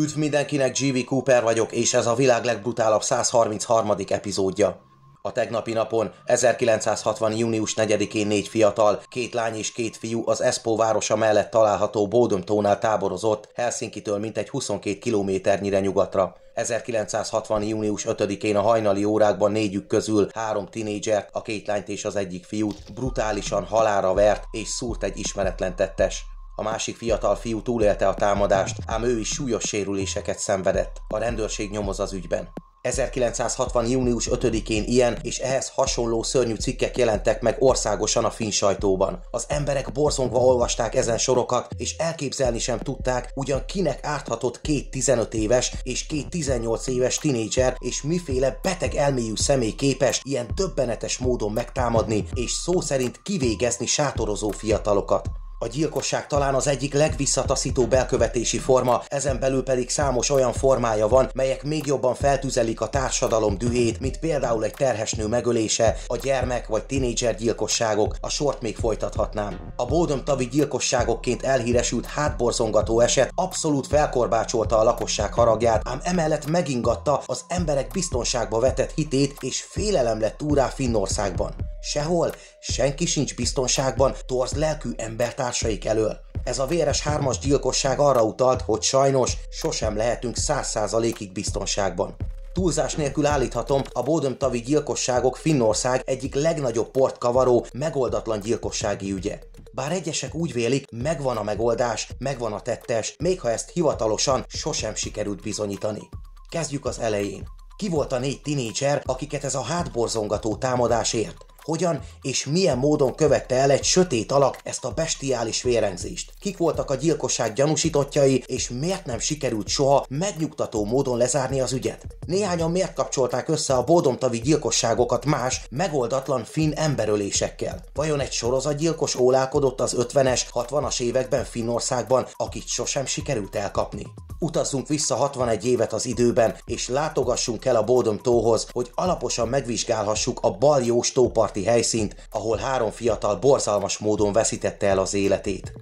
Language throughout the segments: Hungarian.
Üdv mindenkinek, GV Cooper vagyok, és ez a világ legbrutálabb 133. epizódja. A tegnapi napon, 1960. június 4-én négy fiatal, két lány és két fiú az Espoo városa mellett található Bódömtónál táborozott, Helsinki-től mintegy 22 kilométernyire nyugatra. 1960. június 5-én a hajnali órákban négyük közül három tinédzsert, a két lányt és az egyik fiút brutálisan halára vert és szúrt egy ismeretlen tettes. A másik fiatal fiú túlélte a támadást, ám ő is súlyos sérüléseket szenvedett. A rendőrség nyomoz az ügyben. 1960. június 5-én ilyen és ehhez hasonló szörnyű cikkek jelentek meg országosan a finn sajtóban. Az emberek borzongva olvasták ezen sorokat, és elképzelni sem tudták, ugyan kinek árthatott két 15 éves és két 18 éves tinédzser, és miféle beteg elmélyű személy képes ilyen döbbenetes módon megtámadni és szó szerint kivégezni sátorozó fiatalokat. A gyilkosság talán az egyik legvisszataszító belkövetési forma, ezen belül pedig számos olyan formája van, melyek még jobban feltüzelik a társadalom dühét, mint például egy terhesnő megölése, a gyermek vagy tinédzser gyilkosságok, a sort még folytathatnám. A tavi gyilkosságokként elhíresült hátborzongató eset abszolút felkorbácsolta a lakosság haragját, ám emellett megingatta az emberek biztonságba vetett hitét, és félelem lett túrá Finnországban. Sehol, senki sincs biztonságban, torz lelkű embertársa társaik elől. Ez a véres hármas gyilkosság arra utalt, hogy sajnos sosem lehetünk száz százalékig biztonságban. Túlzás nélkül állíthatom, a Bódömtavi gyilkosságok Finnország egyik legnagyobb portkavaró, megoldatlan gyilkossági ügye. Bár egyesek úgy vélik, megvan a megoldás, megvan a tettes, még ha ezt hivatalosan sosem sikerült bizonyítani. Kezdjük az elején. Ki volt a négy tinédzser, akiket ez a hátborzongató támadás ért? Hogyan és milyen módon követte el egy sötét alak ezt a bestiális vérengzést? Kik voltak a gyilkosság gyanúsítottjai, és miért nem sikerült soha megnyugtató módon lezárni az ügyet? Néhányan miért kapcsolták össze a bódomtavi gyilkosságokat más, megoldatlan finn emberölésekkel? Vajon egy sorozatgyilkos ólálkodott az 50-es, 60-as években Finnországban, akit sosem sikerült elkapni? Utazzunk vissza 61 évet az időben, és látogassunk el a Bódom tóhoz, hogy alaposan megvizsgálhassuk a baljós tóparti helyszínt, ahol három fiatal borzalmas módon veszítette el az életét.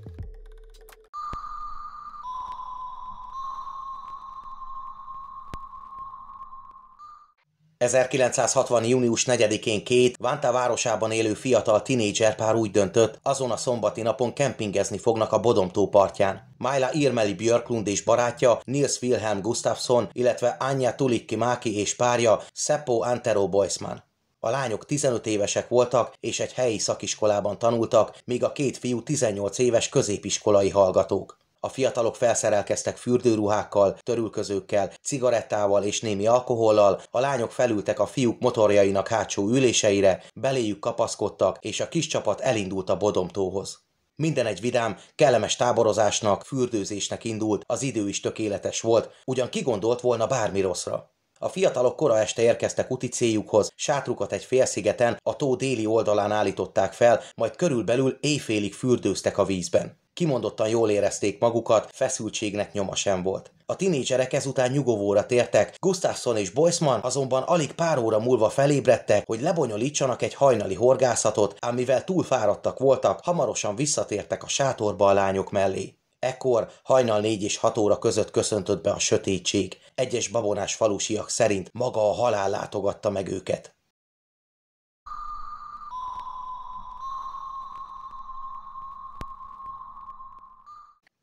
1960. június 4-én két Vánta városában élő fiatal tinédzser pár úgy döntött, azon a szombati napon kempingezni fognak a Bodomtó partján. Májla Irmeli Björklund és barátja, Nils Wilhelm Gustafsson, illetve Anya Tulikki Máki és párja Seppo Antero Boisman. A lányok 15 évesek voltak, és egy helyi szakiskolában tanultak, míg a két fiú 18 éves középiskolai hallgatók. A fiatalok felszerelkeztek fürdőruhákkal, törülközőkkel, cigarettával és némi alkohollal, a lányok felültek a fiúk motorjainak hátsó üléseire, beléjük kapaszkodtak, és a kis csapat elindult a bodomtóhoz. Minden egy vidám, kellemes táborozásnak, fürdőzésnek indult, az idő is tökéletes volt, ugyan kigondolt volna bármi rosszra. A fiatalok kora este érkeztek úti céljukhoz, sátrukat egy félszigeten, a tó déli oldalán állították fel, majd körülbelül éjfélig fürdőztek a vízben kimondottan jól érezték magukat, feszültségnek nyoma sem volt. A tinédzserek ezután nyugovóra tértek, Gustafsson és Boyzman azonban alig pár óra múlva felébredtek, hogy lebonyolítsanak egy hajnali horgászatot, ám mivel túl fáradtak voltak, hamarosan visszatértek a sátorba a lányok mellé. Ekkor hajnal négy és hat óra között köszöntött be a sötétség. Egyes babonás falusiak szerint maga a halál látogatta meg őket.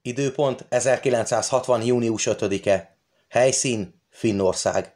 Időpont 1960. június 5-e. Helyszín Finnország.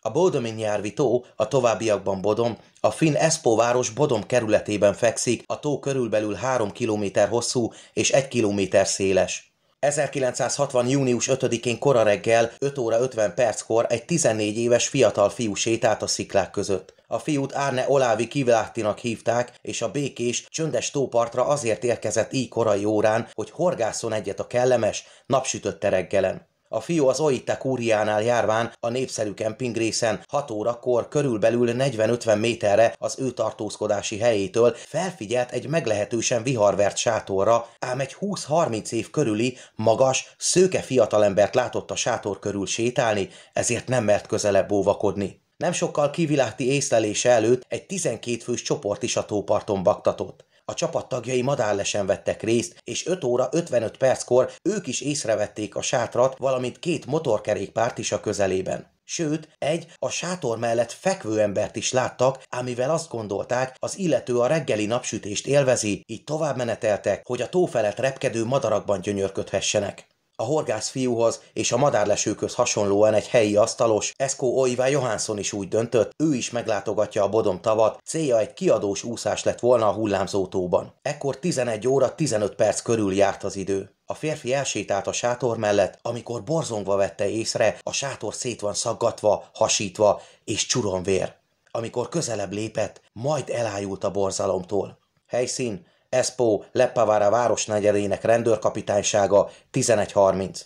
A Bodomin nyárvi tó, a továbbiakban Bodom, a finn Espo város Bodom kerületében fekszik, a tó körülbelül 3 km hosszú és 1 km széles. 1960. június 5-én kora reggel 5 óra 50 perckor egy 14 éves fiatal fiú sétált a sziklák között. A fiút Árne Olávi Kivláttinak hívták, és a békés, csöndes tópartra azért érkezett így korai órán, hogy horgászon egyet a kellemes, napsütötte reggelen. A fiú az Oita kúriánál járván a népszerű kempingrészen 6 órakor körülbelül 40-50 méterre az ő tartózkodási helyétől felfigyelt egy meglehetősen viharvert sátorra, ám egy 20-30 év körüli, magas, szőke fiatalembert látott a sátor körül sétálni, ezért nem mert közelebb óvakodni. Nem sokkal kivilágti észlelése előtt egy 12 fős csoport is a tóparton baktatott. A csapat tagjai madárlesen vettek részt, és 5 óra 55 perckor ők is észrevették a sátrat, valamint két motorkerékpárt is a közelében. Sőt, egy a sátor mellett fekvő embert is láttak, amivel azt gondolták, az illető a reggeli napsütést élvezi, így tovább meneteltek, hogy a tó felett repkedő madarakban gyönyörködhessenek. A horgász fiúhoz és a madárlesőköz hasonlóan egy helyi asztalos, Eszkó Oivá Johansson is úgy döntött, ő is meglátogatja a Bodom tavat, célja egy kiadós úszás lett volna a hullámzótóban. Ekkor 11 óra 15 perc körül járt az idő. A férfi elsétált a sátor mellett, amikor borzongva vette észre, a sátor szét van szaggatva, hasítva és csuronvér. Amikor közelebb lépett, majd elájult a borzalomtól. Helyszín Espo Lepavára városnegyedének rendőrkapitánysága 11.30.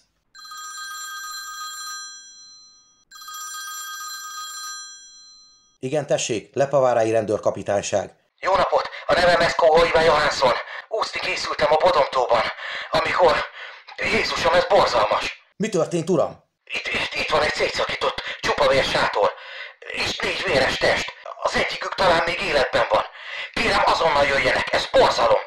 Igen, tessék, Lepavárai rendőrkapitányság. Jó napot, a nevem Eszkó Oliver Johansson. Úszni készültem a Bodomtóban, amikor... Jézusom, ez borzalmas. Mi történt, uram? Itt, itt, itt van egy szétszakított, csupavér sátor, és négy véres test. Az egyikük talán még életben van. Kérem, azonnal jöjjenek, ez borzalom!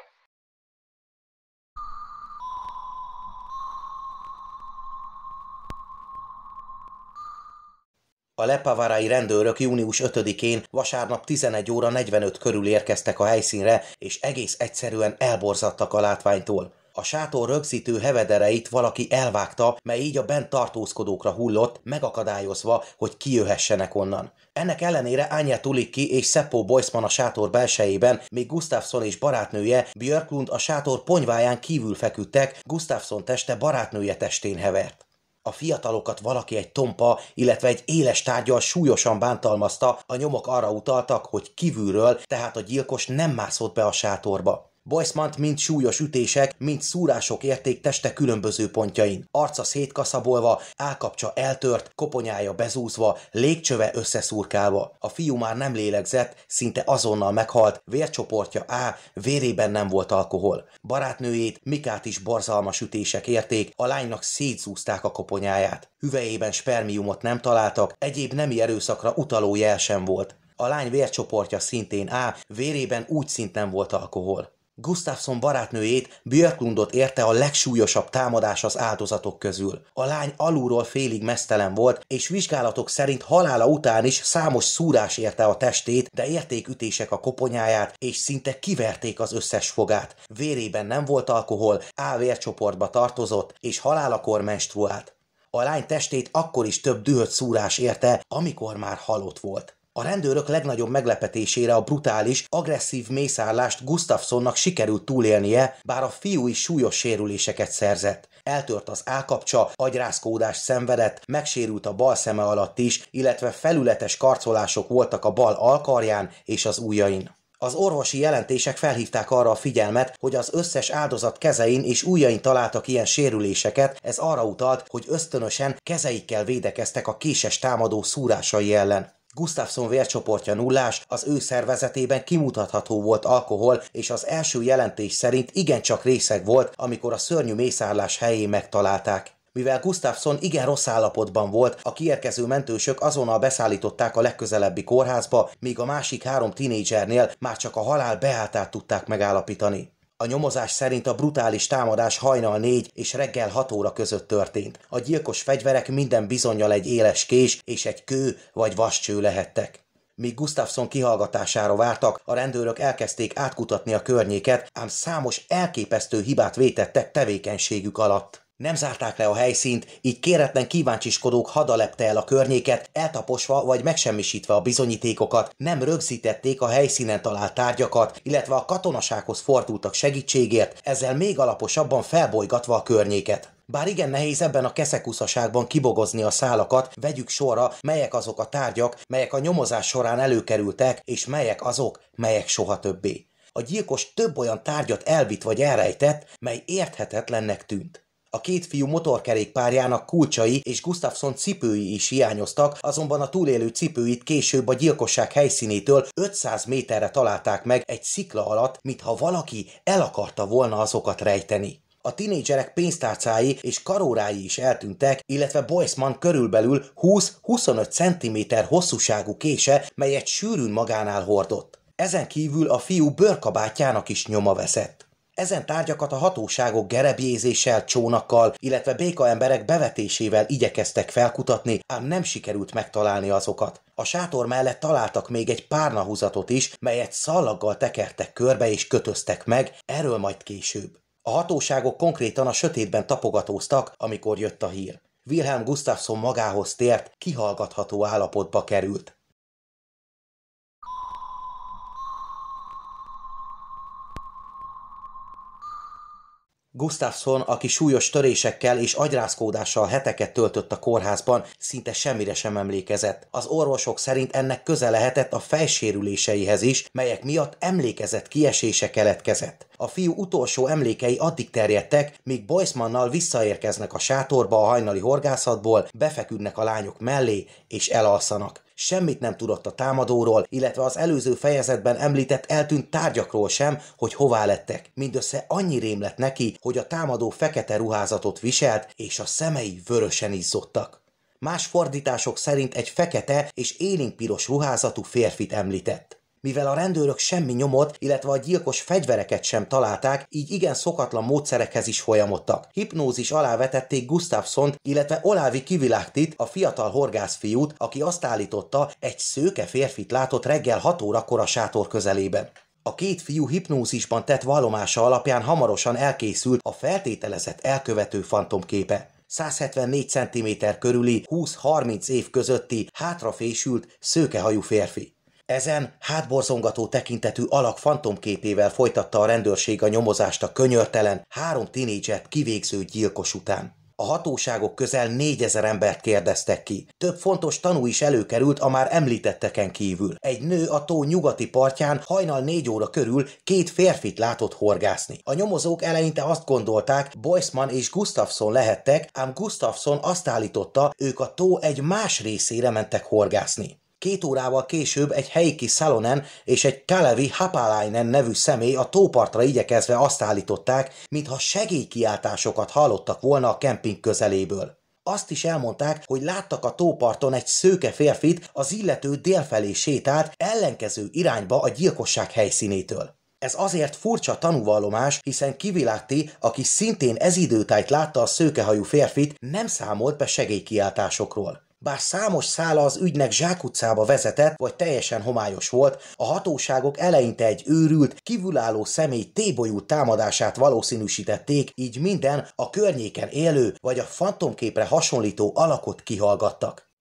A lepavarai rendőrök június 5-én vasárnap 11 óra 45 körül érkeztek a helyszínre, és egész egyszerűen elborzadtak a látványtól. A sátor rögzítő hevedereit valaki elvágta, mely így a bent tartózkodókra hullott, megakadályozva, hogy kijöhessenek onnan. Ennek ellenére Anya Tulikki és Seppo Boysman a sátor belsejében, még Gustafsson és barátnője Björklund a sátor ponyváján kívül feküdtek, Gustafsson teste barátnője testén hevert. A fiatalokat valaki egy tompa, illetve egy éles tárgyal súlyosan bántalmazta, a nyomok arra utaltak, hogy kívülről, tehát a gyilkos nem mászott be a sátorba. Boismant mind súlyos ütések, mind szúrások érték teste különböző pontjain. Arca szétkaszabolva, állkapcsa eltört, koponyája bezúzva, légcsöve összeszúrkálva. A fiú már nem lélegzett, szinte azonnal meghalt, vércsoportja A, vérében nem volt alkohol. Barátnőjét, Mikát is borzalmas ütések érték, a lánynak szétszúzták a koponyáját. Hüvejében spermiumot nem találtak, egyéb nemi erőszakra utaló jel sem volt. A lány vércsoportja szintén A, vérében úgy szinten volt alkohol. Gustafsson barátnőjét, Björklundot érte a legsúlyosabb támadás az áldozatok közül. A lány alulról félig mesztelen volt, és vizsgálatok szerint halála után is számos szúrás érte a testét, de érték ütések a koponyáját, és szinte kiverték az összes fogát. Vérében nem volt alkohol, ávércsoportba tartozott, és halálakor menstruált. A lány testét akkor is több dühött szúrás érte, amikor már halott volt. A rendőrök legnagyobb meglepetésére a brutális, agresszív mészállást Gustafsonnak sikerült túlélnie, bár a fiú is súlyos sérüléseket szerzett. Eltört az állkapcsa, agyrázkódást szenvedett, megsérült a bal szeme alatt is, illetve felületes karcolások voltak a bal alkarján és az ujjain. Az orvosi jelentések felhívták arra a figyelmet, hogy az összes áldozat kezein és ujjain találtak ilyen sérüléseket, ez arra utalt, hogy ösztönösen kezeikkel védekeztek a késes támadó szúrásai ellen. Gustafsson vércsoportja nullás, az ő szervezetében kimutatható volt alkohol, és az első jelentés szerint igencsak részeg volt, amikor a szörnyű mészárlás helyén megtalálták. Mivel Gustafsson igen rossz állapotban volt, a kiérkező mentősök azonnal beszállították a legközelebbi kórházba, míg a másik három tinédzsernél már csak a halál beáltát tudták megállapítani. A nyomozás szerint a brutális támadás hajnal 4 és reggel 6 óra között történt. A gyilkos fegyverek minden bizonyal egy éles kés és egy kő vagy vascső lehettek. Míg Gustafsson kihallgatására vártak, a rendőrök elkezdték átkutatni a környéket, ám számos elképesztő hibát vétettek tevékenységük alatt. Nem zárták le a helyszínt, így kéretlen kíváncsiskodók hadalepte el a környéket, eltaposva vagy megsemmisítve a bizonyítékokat, nem rögzítették a helyszínen talált tárgyakat, illetve a katonasághoz fordultak segítségért, ezzel még alaposabban felbolygatva a környéket. Bár igen nehéz ebben a keszekuszaságban kibogozni a szálakat, vegyük sorra, melyek azok a tárgyak, melyek a nyomozás során előkerültek, és melyek azok, melyek soha többé. A gyilkos több olyan tárgyat elvitt vagy elrejtett, mely érthetetlennek tűnt. A két fiú motorkerékpárjának kulcsai és Gustafsson cipői is hiányoztak, azonban a túlélő cipőit később a gyilkosság helyszínétől 500 méterre találták meg egy szikla alatt, mintha valaki el akarta volna azokat rejteni. A tinédzserek pénztárcái és karórái is eltűntek, illetve Boisman körülbelül 20-25 cm hosszúságú kése, melyet sűrűn magánál hordott. Ezen kívül a fiú bőrkabátjának is nyoma veszett. Ezen tárgyakat a hatóságok gerebjézéssel, csónakkal, illetve békaemberek bevetésével igyekeztek felkutatni, ám nem sikerült megtalálni azokat. A sátor mellett találtak még egy párnahuzatot is, melyet szallaggal tekertek körbe és kötöztek meg, erről majd később. A hatóságok konkrétan a sötétben tapogatóztak, amikor jött a hír. Wilhelm Gustafsson magához tért, kihallgatható állapotba került. Gustafsson, aki súlyos törésekkel és agyrázkódással heteket töltött a kórházban, szinte semmire sem emlékezett. Az orvosok szerint ennek köze lehetett a fejsérüléseihez is, melyek miatt emlékezett kiesése keletkezett. A fiú utolsó emlékei addig terjedtek, míg Boismannal visszaérkeznek a sátorba a hajnali horgászatból, befeküdnek a lányok mellé és elalszanak. Semmit nem tudott a támadóról, illetve az előző fejezetben említett eltűnt tárgyakról sem, hogy hová lettek. Mindössze annyi rém lett neki, hogy a támadó fekete ruházatot viselt, és a szemei vörösen izzottak. Más fordítások szerint egy fekete és piros ruházatú férfit említett. Mivel a rendőrök semmi nyomot, illetve a gyilkos fegyvereket sem találták, így igen szokatlan módszerekhez is folyamodtak. Hipnózis alá vetették Gustafsont, illetve Olávi Kivilágtit, a fiatal horgászfiút, aki azt állította, egy szőke férfit látott reggel 6 órakor a sátor közelében. A két fiú hipnózisban tett vallomása alapján hamarosan elkészült a feltételezett elkövető fantomképe. 174 cm körüli, 20-30 év közötti, hátrafésült, szőkehajú férfi. Ezen hátborzongató tekintetű alak fantomképével folytatta a rendőrség a nyomozást a könyörtelen, három tinédzset kivégző gyilkos után. A hatóságok közel négyezer embert kérdeztek ki. Több fontos tanú is előkerült a már említetteken kívül. Egy nő a tó nyugati partján hajnal négy óra körül két férfit látott horgászni. A nyomozók eleinte azt gondolták, Boyzman és Gustafsson lehettek, ám Gustafsson azt állította, ők a tó egy más részére mentek horgászni. Két órával később egy helyi Szalonen és egy Kalevi Hapalainen nevű személy a tópartra igyekezve azt állították, mintha segélykiáltásokat hallottak volna a kemping közeléből. Azt is elmondták, hogy láttak a tóparton egy szőke férfit, az illető délfelé sétált, ellenkező irányba a gyilkosság helyszínétől. Ez azért furcsa tanúvallomás, hiszen Kiviláti, aki szintén ez időtájt látta a szőkehajú férfit, nem számolt be segélykiáltásokról. Bár számos szála az ügynek zsákutcába vezetett, vagy teljesen homályos volt, a hatóságok eleinte egy őrült, kívülálló személy tébolyú támadását valószínűsítették, így minden a környéken élő vagy a fantomképre hasonlító alakot kihallgattak.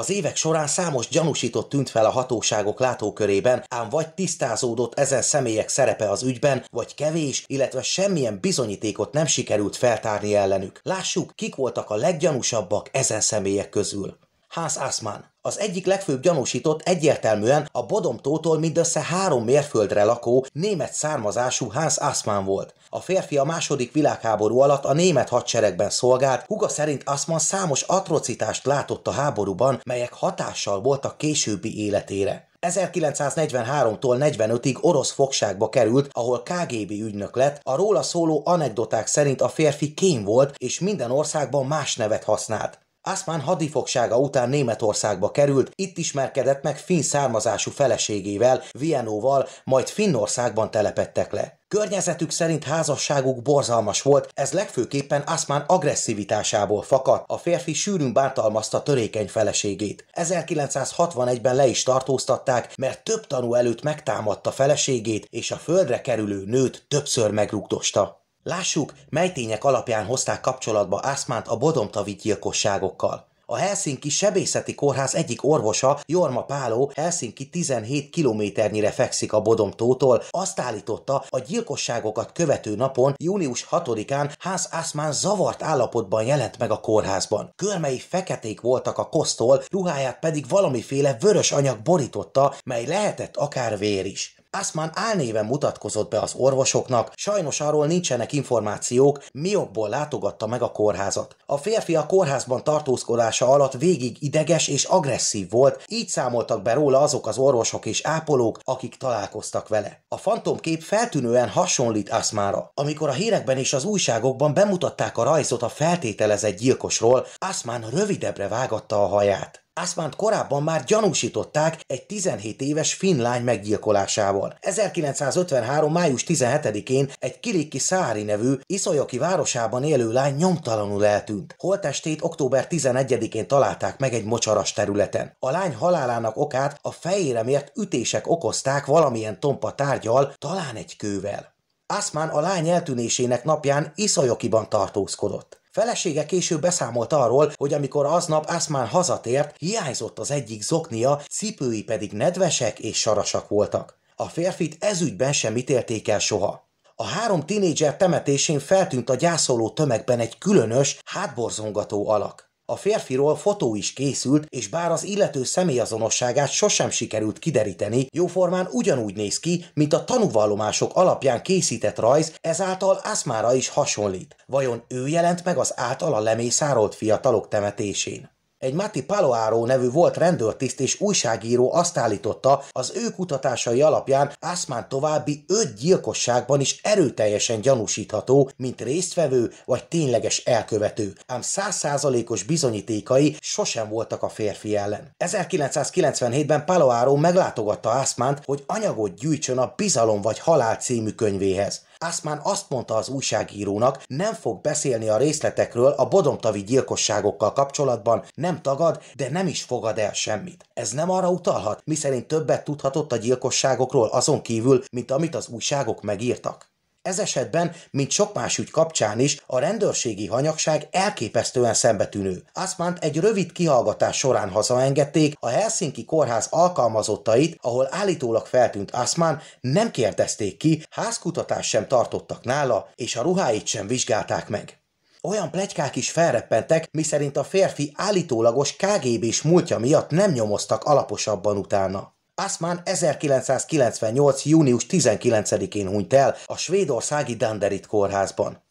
Az évek során számos gyanúsított tűnt fel a hatóságok látókörében, ám vagy tisztázódott ezen személyek szerepe az ügyben, vagy kevés, illetve semmilyen bizonyítékot nem sikerült feltárni ellenük. Lássuk, kik voltak a leggyanúsabbak ezen személyek közül. Hans Asman. Az egyik legfőbb gyanúsított egyértelműen a Bodomtótól mindössze három mérföldre lakó német származású Hans Asman volt. A férfi a második világháború alatt a német hadseregben szolgált, Huga szerint Asman számos atrocitást látott a háborúban, melyek hatással voltak későbbi életére. 1943-tól 45-ig orosz fogságba került, ahol KGB ügynök lett, a róla szóló anekdoták szerint a férfi kém volt, és minden országban más nevet használt. Aszmán hadifogsága után Németországba került, itt ismerkedett meg finn származású feleségével, Vienóval, majd Finnországban telepettek le. Környezetük szerint házasságuk borzalmas volt, ez legfőképpen Aszmán agresszivitásából fakadt, a férfi sűrűn bántalmazta törékeny feleségét. 1961-ben le is tartóztatták, mert több tanú előtt megtámadta feleségét, és a földre kerülő nőt többször megrugdosta. Lássuk, mely tények alapján hozták kapcsolatba Ászmánt a Bodomtavi gyilkosságokkal. A Helsinki Sebészeti Kórház egyik orvosa, Jorma Páló, Helsinki 17 kilométernyire fekszik a Bodomtótól, azt állította, a gyilkosságokat követő napon, június 6-án Hans Assmann zavart állapotban jelent meg a kórházban. Körmei feketék voltak a kosztól, ruháját pedig valamiféle vörös anyag borította, mely lehetett akár vér is. Aszman álnéven mutatkozott be az orvosoknak, sajnos arról nincsenek információk, mi okból látogatta meg a kórházat. A férfi a kórházban tartózkodása alatt végig ideges és agresszív volt, így számoltak be róla azok az orvosok és ápolók, akik találkoztak vele. A fantomkép feltűnően hasonlít Aszmára. Amikor a hírekben és az újságokban bemutatták a rajzot a feltételezett gyilkosról, Aszmán rövidebbre vágatta a haját. Aszmánt korábban már gyanúsították egy 17 éves finn lány meggyilkolásával. 1953. május 17-én egy Kiliki Szári nevű Iszajoki városában élő lány nyomtalanul eltűnt. Holtestét október 11-én találták meg egy mocsaras területen. A lány halálának okát a fejére mért ütések okozták valamilyen tompa tárgyal, talán egy kővel. Aszmán a lány eltűnésének napján Iszajokiban tartózkodott. Felesége később beszámolt arról, hogy amikor aznap Aszmán hazatért, hiányzott az egyik zoknia, cipői pedig nedvesek és sarasak voltak. A férfit ezügyben sem ítélték el soha. A három tinédzser temetésén feltűnt a gyászoló tömegben egy különös, hátborzongató alak. A férfiról fotó is készült, és bár az illető személyazonosságát sosem sikerült kideríteni, jóformán ugyanúgy néz ki, mint a tanúvallomások alapján készített rajz, ezáltal Ászmára is hasonlít. Vajon ő jelent meg az általa lemészárolt fiatalok temetésén? Egy Mati Paloáró nevű volt rendőrtiszt és újságíró azt állította, az ő kutatásai alapján Ászmán további öt gyilkosságban is erőteljesen gyanúsítható, mint résztvevő vagy tényleges elkövető, ám százszázalékos bizonyítékai sosem voltak a férfi ellen. 1997-ben Paloáró meglátogatta Ászmánt, hogy anyagot gyűjtsön a Bizalom vagy Halál című könyvéhez. Aszmán azt mondta az újságírónak, nem fog beszélni a részletekről a bodomtavi gyilkosságokkal kapcsolatban, nem tagad, de nem is fogad el semmit. Ez nem arra utalhat, miszerint többet tudhatott a gyilkosságokról azon kívül, mint amit az újságok megírtak? Ez esetben, mint sok más ügy kapcsán is, a rendőrségi hanyagság elképesztően szembetűnő. Aszmánt egy rövid kihallgatás során hazaengedték, a Helsinki kórház alkalmazottait, ahol állítólag feltűnt Aszmán, nem kérdezték ki, házkutatás sem tartottak nála, és a ruháit sem vizsgálták meg. Olyan plegykák is felreppentek, miszerint a férfi állítólagos KGB-s múltja miatt nem nyomoztak alaposabban utána. Passman 1998. június 19-én hunyt el a svédországi Danderit kórházban.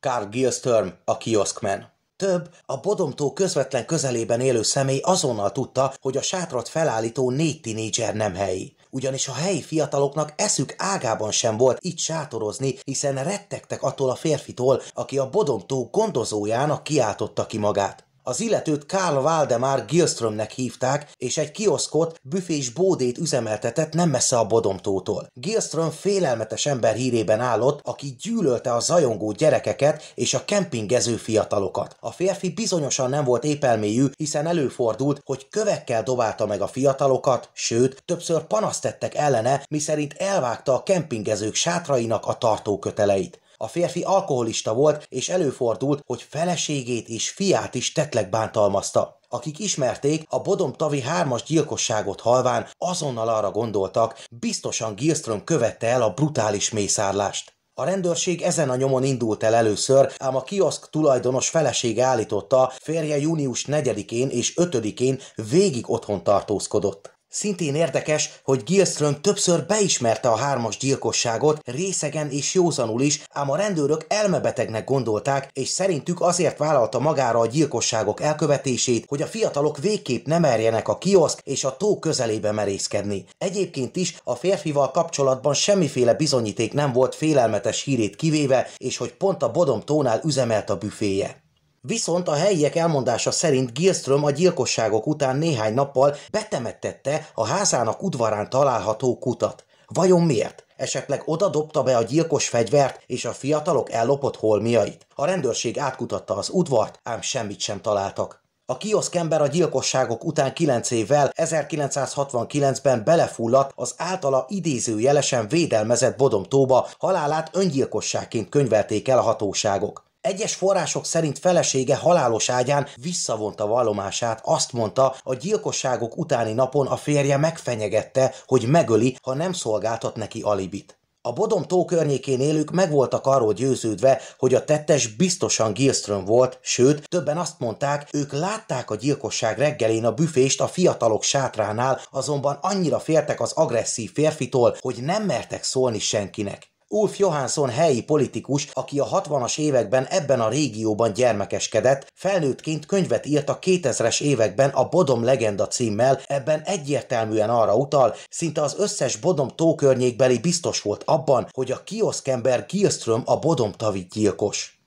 Carl Gilsturm, a kioszkmen. Több, a Bodomtó közvetlen közelében élő személy azonnal tudta, hogy a sátrat felállító négy tinédzser nem helyi. Ugyanis a helyi fiataloknak eszük ágában sem volt itt sátorozni, hiszen rettegtek attól a férfitól, aki a Bodomtó gondozójának kiáltotta ki magát. Az illetőt Karl Valdemar Gilströmnek hívták, és egy kioszkot, büfés bódét üzemeltetett nem messze a Bodomtótól. Gilström félelmetes ember hírében állott, aki gyűlölte a zajongó gyerekeket és a kempingező fiatalokat. A férfi bizonyosan nem volt épelméjű, hiszen előfordult, hogy kövekkel dobálta meg a fiatalokat, sőt, többször panaszt tettek ellene, miszerint elvágta a kempingezők sátrainak a tartóköteleit. A férfi alkoholista volt, és előfordult, hogy feleségét és fiát is tetleg bántalmazta. Akik ismerték, a Bodom Tavi hármas gyilkosságot halván azonnal arra gondoltak, biztosan Gilström követte el a brutális mészárlást. A rendőrség ezen a nyomon indult el először, ám a kioszk tulajdonos felesége állította, férje június 4-én és 5-én végig otthon tartózkodott. Szintén érdekes, hogy Gilström többször beismerte a hármas gyilkosságot, részegen és józanul is, ám a rendőrök elmebetegnek gondolták, és szerintük azért vállalta magára a gyilkosságok elkövetését, hogy a fiatalok végképp nem merjenek a kioszk és a tó közelébe merészkedni. Egyébként is a férfival kapcsolatban semmiféle bizonyíték nem volt félelmetes hírét kivéve, és hogy pont a Bodom tónál üzemelt a büféje. Viszont a helyiek elmondása szerint Gilström a gyilkosságok után néhány nappal betemettette a házának udvarán található kutat. Vajon miért? Esetleg oda dobta be a gyilkos fegyvert, és a fiatalok ellopott holmiait. A rendőrség átkutatta az udvart, ám semmit sem találtak. A ember a gyilkosságok után 9 évvel 1969-ben belefulladt az általa idézőjelesen védelmezett Bodomtóba, halálát öngyilkosságként könyvelték el a hatóságok. Egyes források szerint felesége halálos ágyán visszavonta vallomását, azt mondta, a gyilkosságok utáni napon a férje megfenyegette, hogy megöli, ha nem szolgáltat neki alibit. A Bodom tó környékén élők meg voltak arról győződve, hogy a tettes biztosan Gilström volt, sőt, többen azt mondták, ők látták a gyilkosság reggelén a büfést a fiatalok sátránál, azonban annyira fértek az agresszív férfitól, hogy nem mertek szólni senkinek. Ulf Johansson helyi politikus, aki a 60-as években ebben a régióban gyermekeskedett, felnőttként könyvet írt a 2000-es években a Bodom legenda címmel, ebben egyértelműen arra utal, szinte az összes Bodom környékbeli biztos volt abban, hogy a kioszkember Gilström a Bodom tavit gyilkos.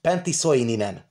Penti Soininen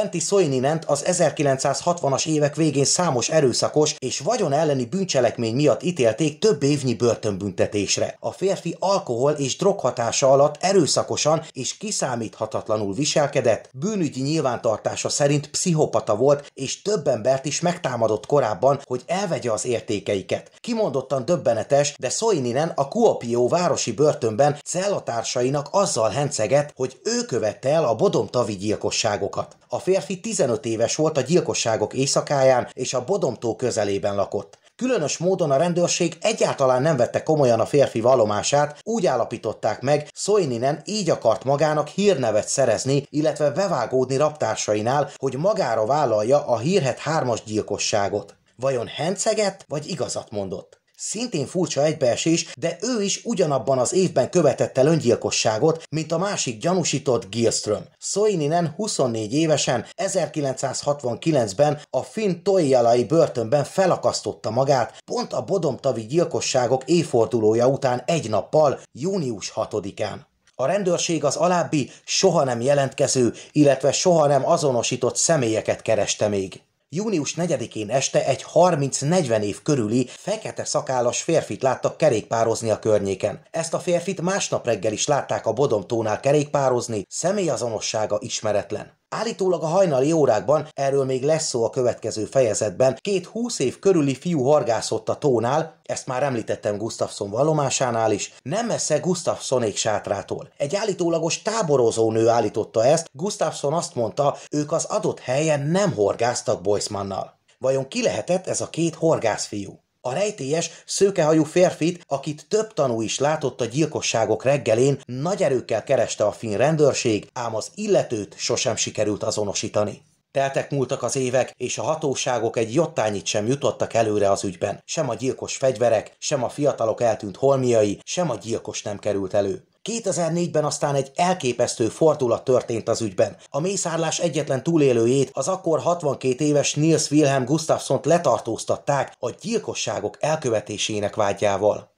Penti Soininent az 1960-as évek végén számos erőszakos és vagyon elleni bűncselekmény miatt ítélték több évnyi börtönbüntetésre. A férfi alkohol és droghatása alatt erőszakosan és kiszámíthatatlanul viselkedett, bűnügyi nyilvántartása szerint pszichopata volt, és több embert is megtámadott korábban, hogy elvegye az értékeiket. Kimondottan döbbenetes, de Soininen a Kuopió városi börtönben cellatársainak azzal henceget, hogy ő követte el a Bodomtavi gyilkosságokat. A férfi 15 éves volt a gyilkosságok éjszakáján és a Bodomtó közelében lakott. Különös módon a rendőrség egyáltalán nem vette komolyan a férfi vallomását, úgy állapították meg, Szojninen így akart magának hírnevet szerezni, illetve bevágódni raptársainál, hogy magára vállalja a hírhet hármas gyilkosságot. Vajon henceget vagy igazat mondott? Szintén furcsa egybeesés, de ő is ugyanabban az évben követett el öngyilkosságot, mint a másik gyanúsított Gilström. Soininen 24 évesen 1969-ben a finn Toijalai börtönben felakasztotta magát, pont a bodomtavi gyilkosságok évfordulója után egy nappal, június 6-án. A rendőrség az alábbi soha nem jelentkező, illetve soha nem azonosított személyeket kereste még. Június 4-én este egy 30-40 év körüli fekete szakállas férfit láttak kerékpározni a környéken. Ezt a férfit másnap reggel is látták a Bodom-tónál kerékpározni, személyazonossága ismeretlen. Állítólag a hajnali órákban, erről még lesz szó a következő fejezetben, két húsz év körüli fiú horgászott a tónál, ezt már említettem Gustafsson vallomásánál is, nem messze Gustafssonék sátrától. Egy állítólagos táborozó nő állította ezt, Gustafsson azt mondta, ők az adott helyen nem horgáztak Boismannal. Vajon ki lehetett ez a két horgászfiú? A rejtélyes, szőkehajú férfit, akit több tanú is látott a gyilkosságok reggelén, nagy erőkkel kereste a finn rendőrség, ám az illetőt sosem sikerült azonosítani. Teltek múltak az évek, és a hatóságok egy jottányit sem jutottak előre az ügyben. Sem a gyilkos fegyverek, sem a fiatalok eltűnt holmiai, sem a gyilkos nem került elő. 2004-ben aztán egy elképesztő fordulat történt az ügyben. A mészárlás egyetlen túlélőjét, az akkor 62 éves Nils Wilhelm Gustafsont letartóztatták a gyilkosságok elkövetésének vágyával.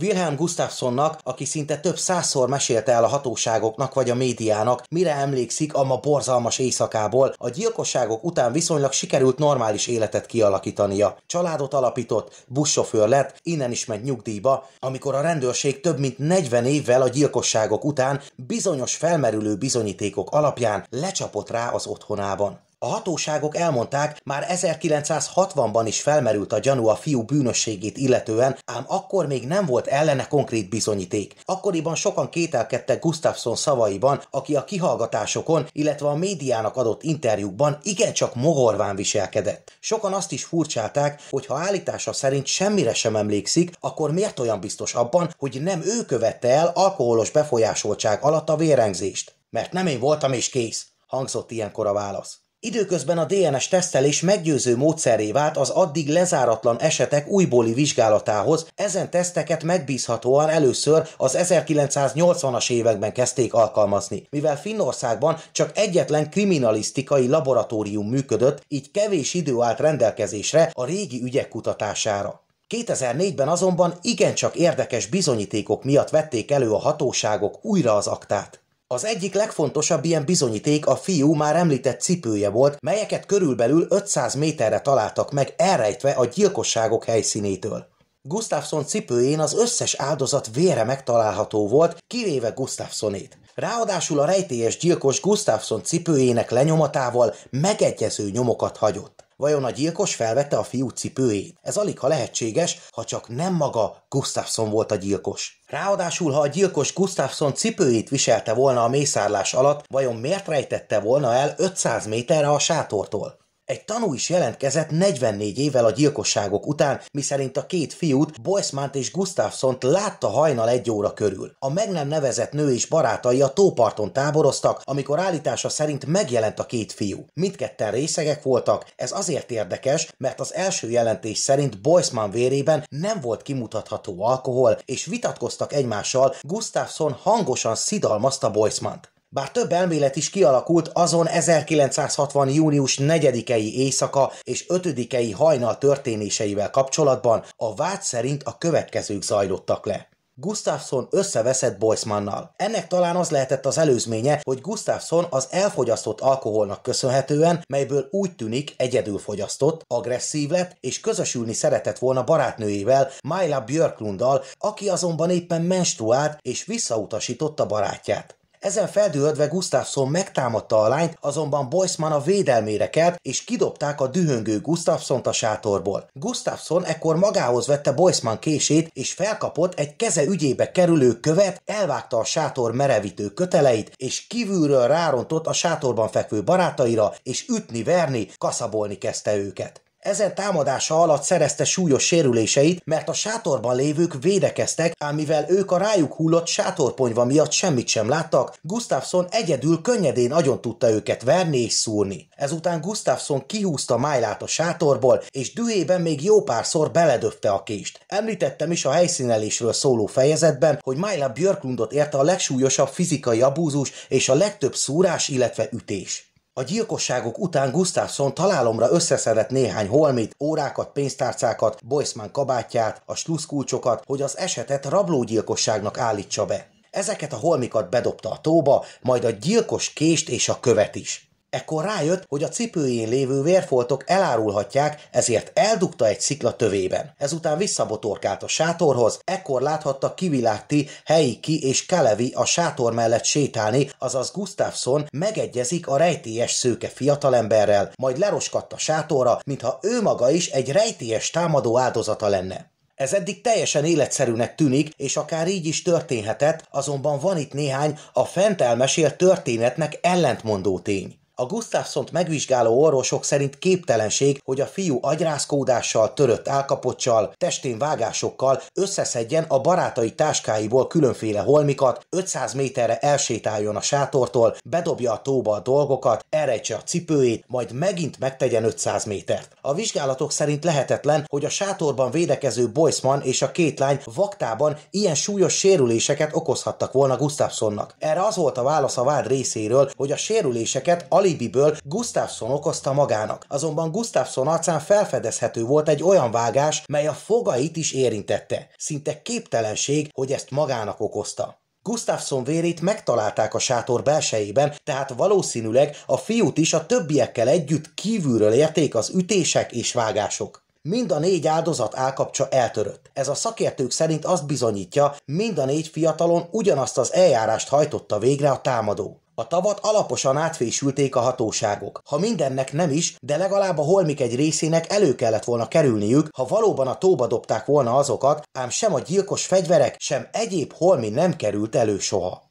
Wilhelm Gustafssonnak, aki szinte több százszor mesélte el a hatóságoknak vagy a médiának, mire emlékszik a ma borzalmas éjszakából, a gyilkosságok után viszonylag sikerült normális életet kialakítania. Családot alapított, buszsofőr lett, innen is ment nyugdíjba, amikor a rendőrség több mint 40 évvel a gyilkosságok után bizonyos felmerülő bizonyítékok alapján lecsapott rá az otthonában. A hatóságok elmondták, már 1960-ban is felmerült a gyanú a fiú bűnösségét illetően, ám akkor még nem volt ellene konkrét bizonyíték. Akkoriban sokan kételkedtek Gustafsson szavaiban, aki a kihallgatásokon, illetve a médiának adott interjúkban igencsak mogorván viselkedett. Sokan azt is furcsálták, hogy ha állítása szerint semmire sem emlékszik, akkor miért olyan biztos abban, hogy nem ő követte el alkoholos befolyásoltság alatt a vérengzést? Mert nem én voltam és kész, hangzott ilyenkor a válasz. Időközben a DNS tesztelés meggyőző módszeré vált az addig lezáratlan esetek újbóli vizsgálatához, ezen teszteket megbízhatóan először az 1980-as években kezdték alkalmazni. Mivel Finnországban csak egyetlen kriminalisztikai laboratórium működött, így kevés idő állt rendelkezésre a régi ügyek kutatására. 2004-ben azonban igencsak érdekes bizonyítékok miatt vették elő a hatóságok újra az aktát. Az egyik legfontosabb ilyen bizonyíték a fiú már említett cipője volt, melyeket körülbelül 500 méterre találtak meg elrejtve a gyilkosságok helyszínétől. Gustafsson cipőjén az összes áldozat vére megtalálható volt, kivéve Gustafssonét. Ráadásul a rejtélyes gyilkos Gustafsson cipőjének lenyomatával megegyező nyomokat hagyott. Vajon a gyilkos felvette a fiú cipőjét? Ez alig ha lehetséges, ha csak nem maga Gustafsson volt a gyilkos. Ráadásul, ha a gyilkos Gustafsson cipőjét viselte volna a mészárlás alatt, vajon miért rejtette volna el 500 méterre a sátortól? Egy tanú is jelentkezett 44 évvel a gyilkosságok után, miszerint a két fiút, Boismant és Gustafsont látta hajnal egy óra körül. A meg nem nevezett nő és barátai a tóparton táboroztak, amikor állítása szerint megjelent a két fiú. Mindketten részegek voltak, ez azért érdekes, mert az első jelentés szerint Boisman vérében nem volt kimutatható alkohol, és vitatkoztak egymással, Gustafson hangosan szidalmazta Boismant. Bár több elmélet is kialakult azon 1960. június 4 i éjszaka és 5 i hajnal történéseivel kapcsolatban, a vád szerint a következők zajlottak le. Gustafsson összeveszett Boismannal. Ennek talán az lehetett az előzménye, hogy Gustafsson az elfogyasztott alkoholnak köszönhetően, melyből úgy tűnik egyedül fogyasztott, agresszív lett és közösülni szeretett volna barátnőjével, Myla Björklunddal, aki azonban éppen menstruált és visszautasította barátját. Ezen feldühödve Gustafsson megtámadta a lányt, azonban Boisman a védelmére kelt, és kidobták a dühöngő Gustafsont a sátorból. Gustafsson ekkor magához vette Boisman kését, és felkapott egy keze ügyébe kerülő követ, elvágta a sátor merevítő köteleit, és kívülről rárontott a sátorban fekvő barátaira, és ütni-verni, kaszabolni kezdte őket. Ezen támadása alatt szerezte súlyos sérüléseit, mert a sátorban lévők védekeztek, ám mivel ők a rájuk hullott sátorponyva miatt semmit sem láttak, Gustafsson egyedül könnyedén agyon tudta őket verni és szúrni. Ezután Gustafsson kihúzta Májlát a sátorból, és dühében még jó párszor beledöfte a kést. Említettem is a helyszínelésről szóló fejezetben, hogy Májla Björklundot érte a legsúlyosabb fizikai abúzus és a legtöbb szúrás, illetve ütés. A gyilkosságok után Gustafsson találomra összeszedett néhány holmit, órákat, pénztárcákat, Boisman kabátját, a sluszkulcsokat, hogy az esetet rablógyilkosságnak állítsa be. Ezeket a holmikat bedobta a tóba, majd a gyilkos kést és a követ is. Ekkor rájött, hogy a cipőjén lévő vérfoltok elárulhatják, ezért eldugta egy szikla tövében. Ezután visszabotorkált a sátorhoz, ekkor láthatta Kivilágti, Heiki és Kelevi a sátor mellett sétálni, azaz Gustafsson megegyezik a rejtélyes szőke fiatalemberrel, majd leroskatta a sátorra, mintha ő maga is egy rejtélyes támadó áldozata lenne. Ez eddig teljesen életszerűnek tűnik, és akár így is történhetett, azonban van itt néhány a fent elmesélt történetnek ellentmondó tény. A Gustafsont megvizsgáló orvosok szerint képtelenség, hogy a fiú agyrázkódással, törött állkapocsal, testén vágásokkal összeszedjen a barátai táskáiból különféle holmikat, 500 méterre elsétáljon a sátortól, bedobja a tóba a dolgokat, elrejtse a cipőjét, majd megint megtegyen 500 métert. A vizsgálatok szerint lehetetlen, hogy a sátorban védekező Boyzman és a két lány vaktában ilyen súlyos sérüléseket okozhattak volna Gustafsonnak. Erre az volt a válasz a vád részéről, hogy a sérüléseket alig alibiből Gustafsson okozta magának. Azonban Gustafsson arcán felfedezhető volt egy olyan vágás, mely a fogait is érintette. Szinte képtelenség, hogy ezt magának okozta. Gustafsson vérét megtalálták a sátor belsejében, tehát valószínűleg a fiút is a többiekkel együtt kívülről érték az ütések és vágások. Mind a négy áldozat állkapcsa eltörött. Ez a szakértők szerint azt bizonyítja, mind a négy fiatalon ugyanazt az eljárást hajtotta végre a támadó. A tavat alaposan átfésülték a hatóságok. Ha mindennek nem is, de legalább a holmik egy részének elő kellett volna kerülniük, ha valóban a tóba dobták volna azokat, ám sem a gyilkos fegyverek, sem egyéb holmi nem került elő soha.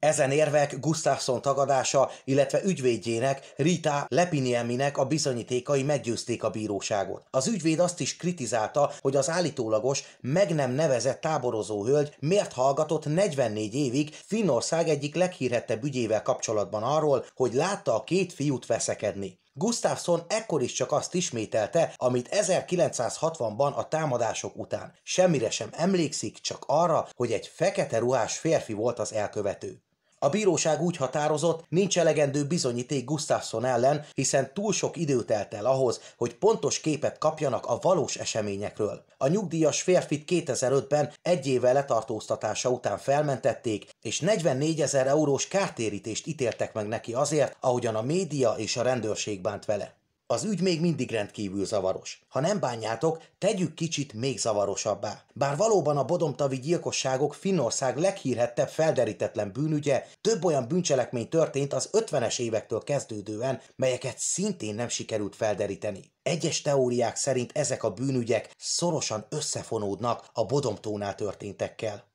Ezen érvek Gustafsson tagadása, illetve ügyvédjének, Rita Lepinieminek a bizonyítékai meggyőzték a bíróságot. Az ügyvéd azt is kritizálta, hogy az állítólagos, meg nem nevezett táborozó hölgy miért hallgatott 44 évig Finnország egyik leghírhettebb ügyével kapcsolatban arról, hogy látta a két fiút veszekedni. Gustafsson ekkor is csak azt ismételte, amit 1960-ban a támadások után. Semmire sem emlékszik, csak arra, hogy egy fekete ruhás férfi volt az elkövető. A bíróság úgy határozott, nincs elegendő bizonyíték Gustafsson ellen, hiszen túl sok időt telt el ahhoz, hogy pontos képet kapjanak a valós eseményekről. A nyugdíjas férfit 2005-ben egy évvel letartóztatása után felmentették, és 44 ezer eurós kártérítést ítéltek meg neki azért, ahogyan a média és a rendőrség bánt vele. Az ügy még mindig rendkívül zavaros. Ha nem bánjátok, tegyük kicsit még zavarosabbá. Bár valóban a bodomtavi gyilkosságok Finnország leghírhettebb felderítetlen bűnügye, több olyan bűncselekmény történt az 50-es évektől kezdődően, melyeket szintén nem sikerült felderíteni. Egyes teóriák szerint ezek a bűnügyek szorosan összefonódnak a bodomtónál történtekkel.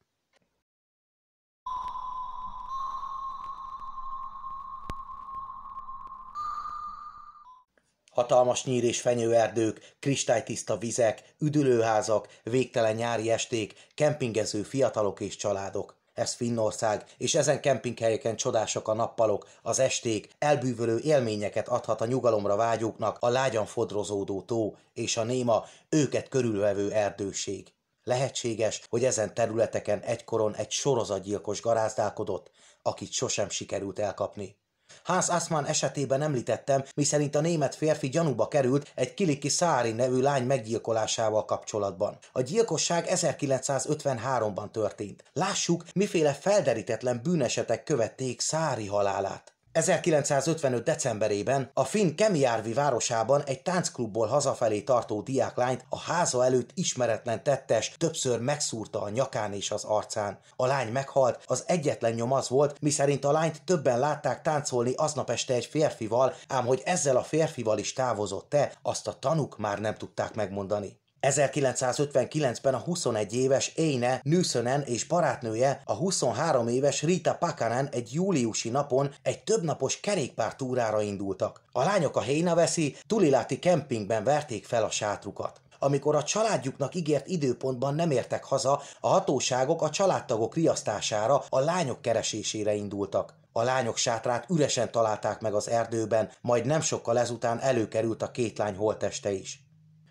Hatalmas nyír és fenyőerdők, kristálytiszta vizek, üdülőházak, végtelen nyári esték, kempingező fiatalok és családok. Ez Finnország, és ezen kempinghelyeken csodások a nappalok, az esték, elbűvölő élményeket adhat a nyugalomra vágyóknak a lágyan fodrozódó tó és a néma őket körülvevő erdőség. Lehetséges, hogy ezen területeken egykoron egy sorozatgyilkos garázdálkodott, akit sosem sikerült elkapni. Hans Asman esetében említettem, miszerint a német férfi gyanúba került egy Kiliki Szári nevű lány meggyilkolásával kapcsolatban. A gyilkosság 1953-ban történt. Lássuk, miféle felderítetlen bűnesetek követték Szári halálát. 1955. decemberében a finn Kemiárvi városában egy táncklubból hazafelé tartó diáklányt a háza előtt ismeretlen tettes többször megszúrta a nyakán és az arcán. A lány meghalt, az egyetlen nyom az volt, miszerint a lányt többen látták táncolni aznap este egy férfival, ám hogy ezzel a férfival is távozott-e, azt a tanuk már nem tudták megmondani. 1959-ben a 21 éves Éne Nüssönen és barátnője, a 23 éves Rita Pakanen egy júliusi napon egy többnapos kerékpár túrára indultak. A lányok a Hénaveszi Tuliláti kempingben verték fel a sátrukat. Amikor a családjuknak ígért időpontban nem értek haza, a hatóságok a családtagok riasztására a lányok keresésére indultak. A lányok sátrát üresen találták meg az erdőben, majd nem sokkal ezután előkerült a két lány holteste is.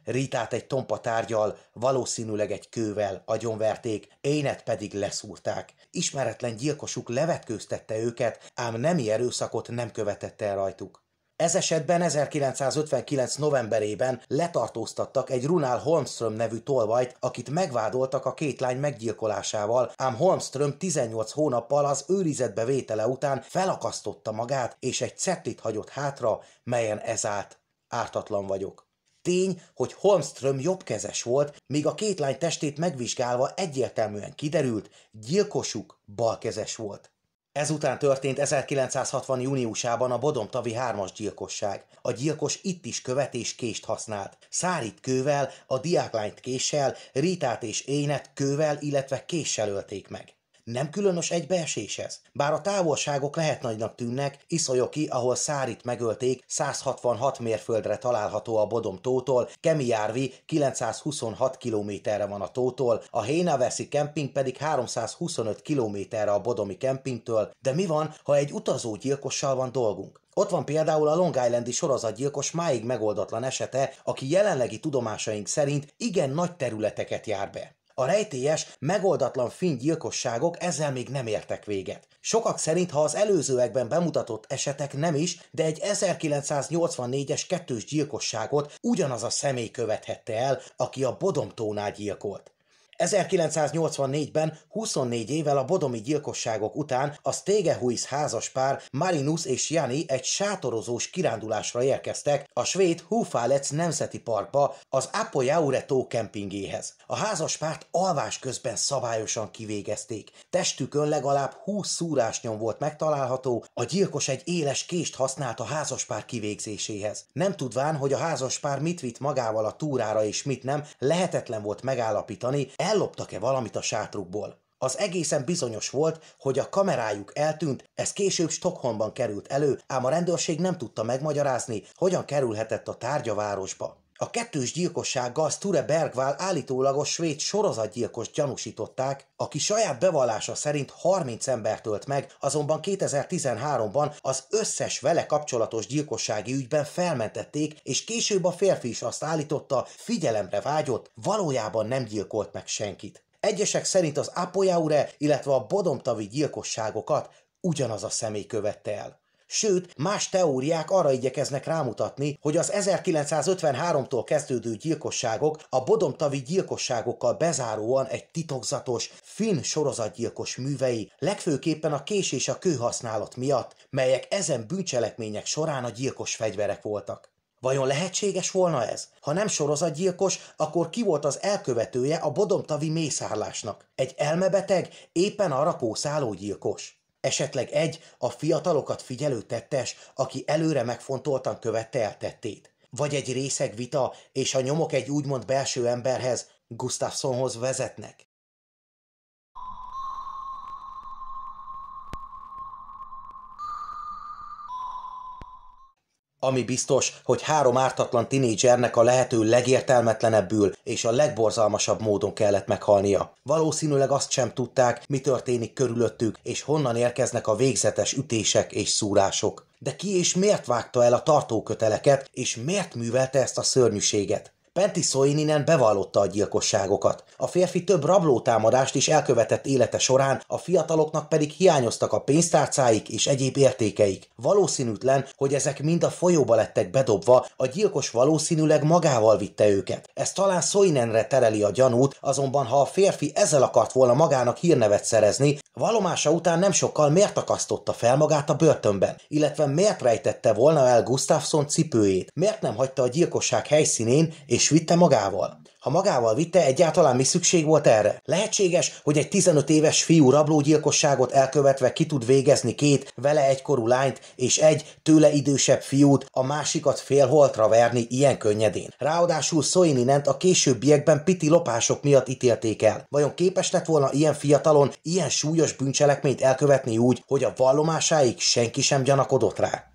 Ritát egy tompa tárgyal, valószínűleg egy kővel agyonverték, énet pedig leszúrták. Ismeretlen gyilkosuk levetkőztette őket, ám nemi erőszakot nem követett el rajtuk. Ez esetben 1959. novemberében letartóztattak egy Runál Holmström nevű tolvajt, akit megvádoltak a két lány meggyilkolásával, ám Holmström 18 hónappal az őrizetbe vétele után felakasztotta magát, és egy cetlit hagyott hátra, melyen ez állt. Ártatlan vagyok. Tény, hogy Holmström jobbkezes volt, míg a két lány testét megvizsgálva egyértelműen kiderült, gyilkosuk balkezes volt. Ezután történt 1960. júniusában a Bodomtavi hármas gyilkosság. A gyilkos itt is követés kést használt. Szárit kővel, a diáklányt késsel, Rítát és Énet kővel, illetve késsel ölték meg. Nem különös egybeesés ez? Bár a távolságok lehet nagynak tűnnek, Iszajoki, ahol Szárit megölték, 166 mérföldre található a Bodom tótól, Kemijárvi 926 kilométerre van a tótól, a Hénaveszi kemping pedig 325 kilométerre a Bodomi kempingtől, de mi van, ha egy utazó gyilkossal van dolgunk? Ott van például a Long Islandi sorozatgyilkos máig megoldatlan esete, aki jelenlegi tudomásaink szerint igen nagy területeket jár be. A rejtélyes, megoldatlan finn gyilkosságok ezzel még nem értek véget. Sokak szerint, ha az előzőekben bemutatott esetek nem is, de egy 1984-es kettős gyilkosságot ugyanaz a személy követhette el, aki a Bodomtónál gyilkolt. 1984-ben 24 évvel a bodomi gyilkosságok után a Stegehuis házaspár Marinus és Jani egy sátorozós kirándulásra érkeztek a svéd Hufálec Nemzeti Parkba az Apojaure tó kempingéhez. A házaspárt alvás közben szabályosan kivégezték. Testükön legalább 20 szúrásnyom volt megtalálható, a gyilkos egy éles kést használt a házaspár kivégzéséhez. Nem tudván, hogy a házaspár mit vitt magával a túrára és mit nem, lehetetlen volt megállapítani, Elloptak-e valamit a sátrukból? Az egészen bizonyos volt, hogy a kamerájuk eltűnt, ez később Stockholmban került elő, ám a rendőrség nem tudta megmagyarázni, hogyan kerülhetett a tárgyavárosba. A kettős gyilkossággal Sture Bergvál állítólagos svéd sorozatgyilkos gyanúsították, aki saját bevallása szerint 30 embert ölt meg, azonban 2013-ban az összes vele kapcsolatos gyilkossági ügyben felmentették, és később a férfi is azt állította, figyelemre vágyott, valójában nem gyilkolt meg senkit. Egyesek szerint az Apoyaure, illetve a Bodomtavi gyilkosságokat ugyanaz a személy követte el. Sőt, más teóriák arra igyekeznek rámutatni, hogy az 1953-tól kezdődő gyilkosságok a bodomtavi gyilkosságokkal bezáróan egy titokzatos, finn sorozatgyilkos művei, legfőképpen a kés és a kőhasználat miatt, melyek ezen bűncselekmények során a gyilkos fegyverek voltak. Vajon lehetséges volna ez? Ha nem sorozatgyilkos, akkor ki volt az elkövetője a bodomtavi mészárlásnak? Egy elmebeteg, éppen a rakószáló gyilkos. Esetleg egy a fiatalokat figyelő tettes, aki előre megfontoltan követte el tettét. Vagy egy részeg vita, és a nyomok egy úgymond belső emberhez, Gustafsonhoz vezetnek. Ami biztos, hogy három ártatlan tinédzsernek a lehető legértelmetlenebbül és a legborzalmasabb módon kellett meghalnia. Valószínűleg azt sem tudták, mi történik körülöttük, és honnan érkeznek a végzetes ütések és szúrások. De ki és miért vágta el a tartóköteleket, és miért művelte ezt a szörnyűséget? Penti Soininen bevallotta a gyilkosságokat. A férfi több rablótámadást is elkövetett élete során, a fiataloknak pedig hiányoztak a pénztárcáik és egyéb értékeik. Valószínűtlen, hogy ezek mind a folyóba lettek bedobva, a gyilkos valószínűleg magával vitte őket. Ez talán Soinenre tereli a gyanút, azonban ha a férfi ezzel akart volna magának hírnevet szerezni, valomása után nem sokkal miért akasztotta fel magát a börtönben, illetve miért rejtette volna el Gustafsson cipőjét, miért nem hagyta a gyilkosság helyszínén és is vitte magával? Ha magával vitte, egyáltalán mi szükség volt erre? Lehetséges, hogy egy 15 éves fiú rablógyilkosságot elkövetve ki tud végezni két vele egykorú lányt és egy tőle idősebb fiút, a másikat félholtra verni ilyen könnyedén. Ráadásul nent a későbbiekben piti lopások miatt ítélték el. Vajon képes lett volna ilyen fiatalon ilyen súlyos bűncselekményt elkövetni úgy, hogy a vallomásáig senki sem gyanakodott rá?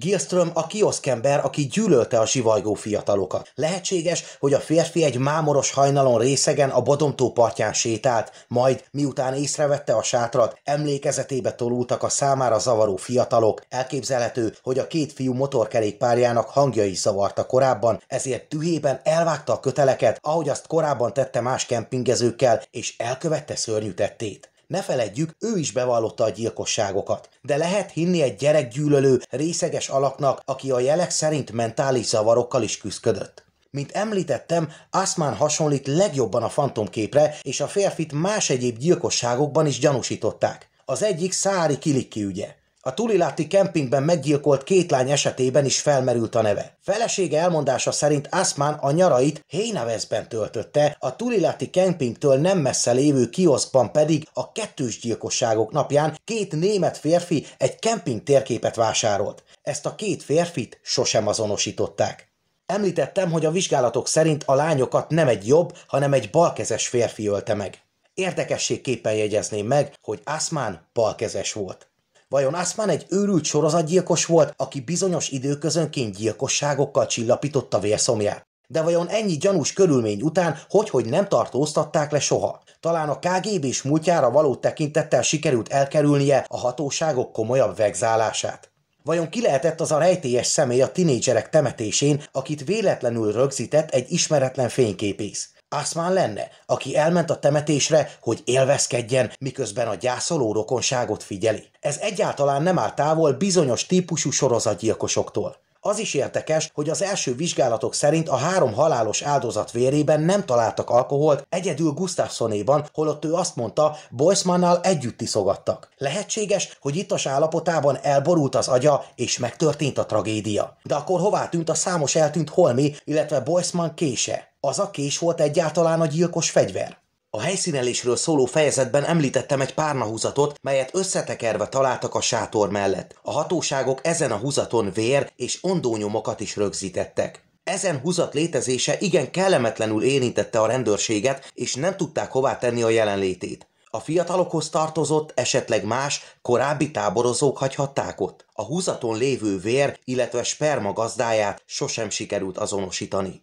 Gilström a kioszkember, aki gyűlölte a sivajgó fiatalokat. Lehetséges, hogy a férfi egy mámoros hajnalon részegen a Bodomtó partján sétált, majd, miután észrevette a sátrat, emlékezetébe tolultak a számára zavaró fiatalok. Elképzelhető, hogy a két fiú motorkerékpárjának hangja is zavarta korábban, ezért tühében elvágta a köteleket, ahogy azt korábban tette más kempingezőkkel, és elkövette szörnyű tettét. Ne feledjük, ő is bevallotta a gyilkosságokat. De lehet hinni egy gyerekgyűlölő, részeges alaknak, aki a jelek szerint mentális zavarokkal is küzdött. Mint említettem, Asman hasonlít legjobban a fantomképre, és a férfit más egyéb gyilkosságokban is gyanúsították. Az egyik Szári Kilikki ügye. A Tuliláti kempingben meggyilkolt két lány esetében is felmerült a neve. Felesége elmondása szerint Asman a nyarait Hénevezben töltötte, a Tuliláti kempingtől nem messze lévő kioszkban pedig a kettős gyilkosságok napján két német férfi egy kemping térképet vásárolt. Ezt a két férfit sosem azonosították. Említettem, hogy a vizsgálatok szerint a lányokat nem egy jobb, hanem egy balkezes férfi ölte meg. Érdekességképpen jegyezném meg, hogy Asman balkezes volt. Vajon Aszmán egy őrült sorozatgyilkos volt, aki bizonyos időközönként gyilkosságokkal csillapította vérszomját? De vajon ennyi gyanús körülmény után hogy, hogy nem tartóztatták le soha? Talán a KGB és múltjára való tekintettel sikerült elkerülnie a hatóságok komolyabb vegzálását? Vajon ki lehetett az a rejtélyes személy a tinédzserek temetésén, akit véletlenül rögzített egy ismeretlen fényképész? Aszmán lenne, aki elment a temetésre, hogy élvezkedjen, miközben a gyászoló rokonságot figyeli. Ez egyáltalán nem áll távol bizonyos típusú sorozatgyilkosoktól. Az is érdekes, hogy az első vizsgálatok szerint a három halálos áldozat vérében nem találtak alkoholt, egyedül Gustafsonéban, holott ő azt mondta, Boismannal együtt iszogattak. Lehetséges, hogy ittas állapotában elborult az agya, és megtörtént a tragédia. De akkor hová tűnt a számos eltűnt Holmi, illetve Boisman kése? Az a kés volt egyáltalán a gyilkos fegyver. A helyszínelésről szóló fejezetben említettem egy párnahúzatot, melyet összetekerve találtak a sátor mellett. A hatóságok ezen a húzaton vér és ondónyomokat is rögzítettek. Ezen húzat létezése igen kellemetlenül érintette a rendőrséget, és nem tudták hová tenni a jelenlétét. A fiatalokhoz tartozott, esetleg más, korábbi táborozók hagyhatták ott. A húzaton lévő vér, illetve sperma gazdáját sosem sikerült azonosítani.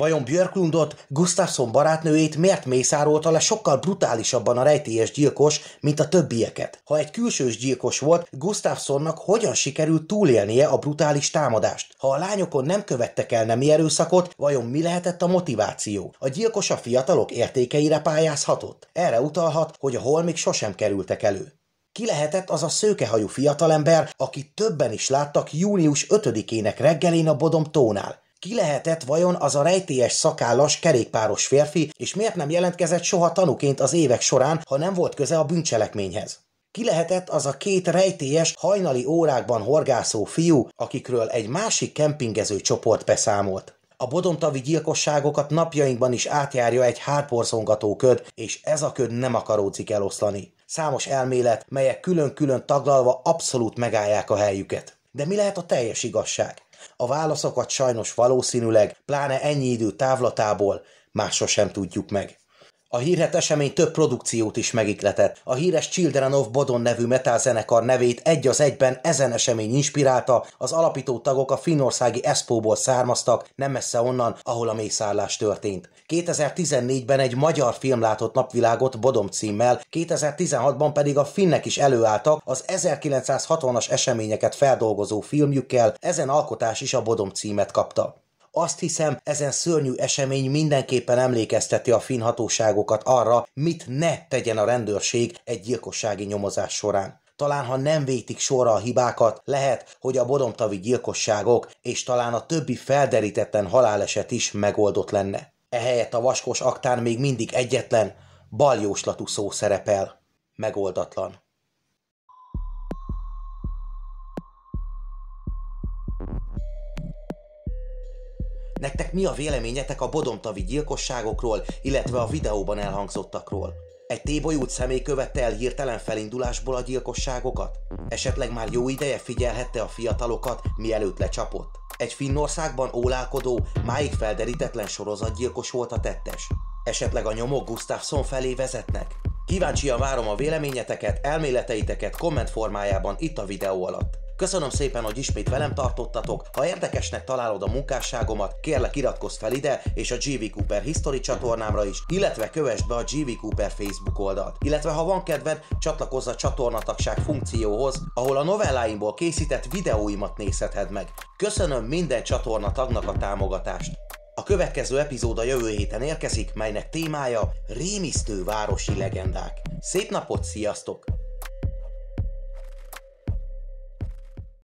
Vajon Björklundot, Gustafsson barátnőjét miért mészárolta le sokkal brutálisabban a rejtélyes gyilkos, mint a többieket? Ha egy külsős gyilkos volt, Gustafssonnak hogyan sikerült túlélnie a brutális támadást? Ha a lányokon nem követtek el nemi erőszakot, vajon mi lehetett a motiváció? A gyilkos a fiatalok értékeire pályázhatott? Erre utalhat, hogy a holmik sosem kerültek elő. Ki lehetett az a szőkehajú fiatalember, akit többen is láttak június 5-ének reggelén a Bodom tónál? Ki lehetett vajon az a rejtélyes szakállas kerékpáros férfi, és miért nem jelentkezett soha tanúként az évek során, ha nem volt köze a bűncselekményhez? Ki lehetett az a két rejtélyes, hajnali órákban horgászó fiú, akikről egy másik kempingező csoport beszámolt? A bodomtavi gyilkosságokat napjainkban is átjárja egy hátborzongató köd, és ez a köd nem akaródzik eloszlani. Számos elmélet, melyek külön-külön taglalva abszolút megállják a helyüket. De mi lehet a teljes igazság? A válaszokat sajnos valószínűleg, pláne ennyi idő távlatából már sosem tudjuk meg. A hírhet esemény több produkciót is megikletett. A híres Children of Bodon nevű metalzenekar nevét egy az egyben ezen esemény inspirálta, az alapító tagok a finnországi Espóból származtak, nem messze onnan, ahol a mészállás történt. 2014-ben egy magyar film látott napvilágot Bodom címmel, 2016-ban pedig a finnek is előálltak az 1960-as eseményeket feldolgozó filmjükkel, ezen alkotás is a Bodom címet kapta. Azt hiszem, ezen szörnyű esemény mindenképpen emlékezteti a finn hatóságokat arra, mit ne tegyen a rendőrség egy gyilkossági nyomozás során. Talán ha nem vétik sorra a hibákat, lehet, hogy a bodomtavi gyilkosságok és talán a többi felderítetten haláleset is megoldott lenne. Ehelyett a vaskos aktán még mindig egyetlen, baljóslatú szó szerepel. Megoldatlan. Nektek mi a véleményetek a bodomtavi gyilkosságokról, illetve a videóban elhangzottakról? Egy tébolyút személy követte el hirtelen felindulásból a gyilkosságokat? Esetleg már jó ideje figyelhette a fiatalokat, mielőtt lecsapott? Egy Finnországban ólálkodó, máig felderítetlen sorozatgyilkos volt a tettes? Esetleg a nyomok Gustafsson felé vezetnek? Kíváncsian várom a véleményeteket, elméleteiteket komment formájában itt a videó alatt. Köszönöm szépen, hogy ismét velem tartottatok. Ha érdekesnek találod a munkásságomat, kérlek iratkozz fel ide és a GV Cooper History csatornámra is, illetve kövessd be a GV Cooper Facebook oldalt. Illetve ha van kedved, csatlakozz a csatornatagság funkcióhoz, ahol a novelláimból készített videóimat nézheted meg. Köszönöm minden csatornatagnak a támogatást. A következő epizód a jövő héten érkezik, melynek témája rémisztő városi legendák. Szép napot, sziasztok!